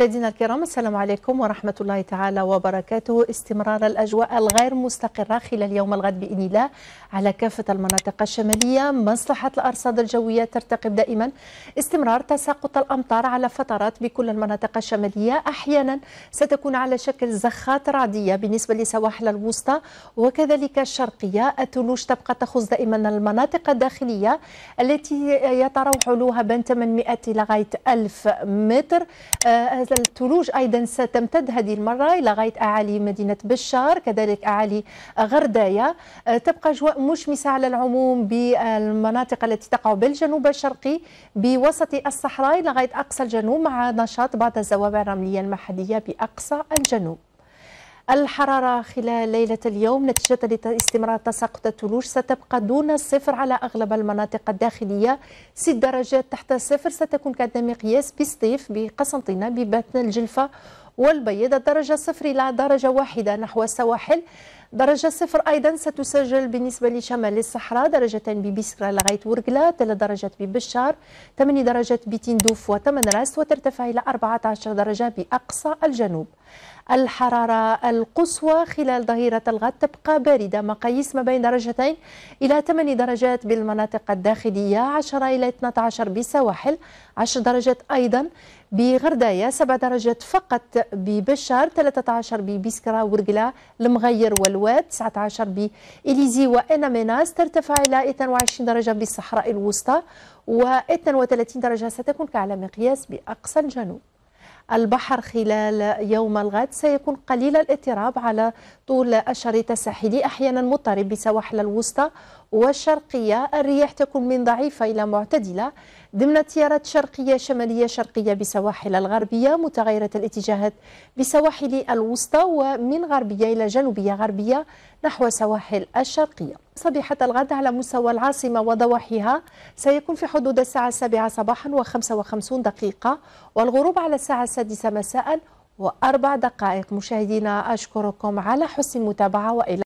مشاهدينا الكرام السلام عليكم ورحمة الله تعالى وبركاته استمرار الأجواء الغير مستقرة خلال يوم الغد بإذن الله على كافة المناطق الشمالية مصلحة الأرصاد الجوية ترتقب دائما استمرار تساقط الأمطار على فترات بكل المناطق الشمالية أحيانا ستكون على شكل زخات رعدية بالنسبة لسواحل الوسطى وكذلك الشرقية الثلوج تبقى تخص دائما المناطق الداخلية التي يتراوح علوها بين 800 إلى غاية 1000 متر آه، مثل الثلوج أيضا ستمتد هذه المرة إلى غاية أعالي مدينة بشار كذلك أعالي غرداية أه، تبقى أجواء مشمسة على العموم بالمناطق التي تقع بالجنوب الشرقي بوسط الصحراء إلى غاية أقصى الجنوب مع نشاط بعض الزوابع الرملية المحلية بأقصى الجنوب الحرارة خلال ليلة اليوم نتيجة لاستمرار تساقط الثلوج ستبقى دون الصفر على أغلب المناطق الداخلية ست درجات تحت الصفر ستكون كعدنا مقياس بسطيف بقسنطينة بباتنا الجلفة والبيض الدرجة صفر إلى درجة واحدة نحو السواحل درجة صفر أيضا ستسجل بالنسبة لشمال الصحراء درجة ببسرة لغاية ورقلة 3 درجات ببشار 8 درجات بتندوف راس وترتفع إلى 14 درجة بأقصى الجنوب الحرارة القصوى خلال ظهيرة الغد تبقى باردة مقاييس ما بين درجتين إلى 8 درجات بالمناطق الداخلية 10 إلى 12 بسواحل 10 درجات أيضا بغردايا 7 درجات فقط ببشار 13 ببسكرة ورقلة المغير والو الواد 19 بإليزي وإنا ميناس ترتفع إلى 22 درجة بالصحراء الوسطى و 32 درجة ستكون كعلى مقياس بأقصى الجنوب البحر خلال يوم الغد سيكون قليل الاضطراب على طول الشريط الساحلي أحيانا مضطرب بسواحل الوسطى والشرقية الرياح تكون من ضعيفة إلى معتدلة ضمن تيارات شرقية شمالية شرقية بسواحل الغربية متغيرة الاتجاهات بسواحل الوسطى ومن غربية إلى جنوبية غربية نحو سواحل الشرقية صبيحة الغد على مستوى العاصمة وضواحيها سيكون في حدود الساعة السابعة صباحا و55 دقيقة والغروب على الساعة السادسة مساء وأربع دقائق مشاهدينا أشكركم على حسن المتابعة وإلى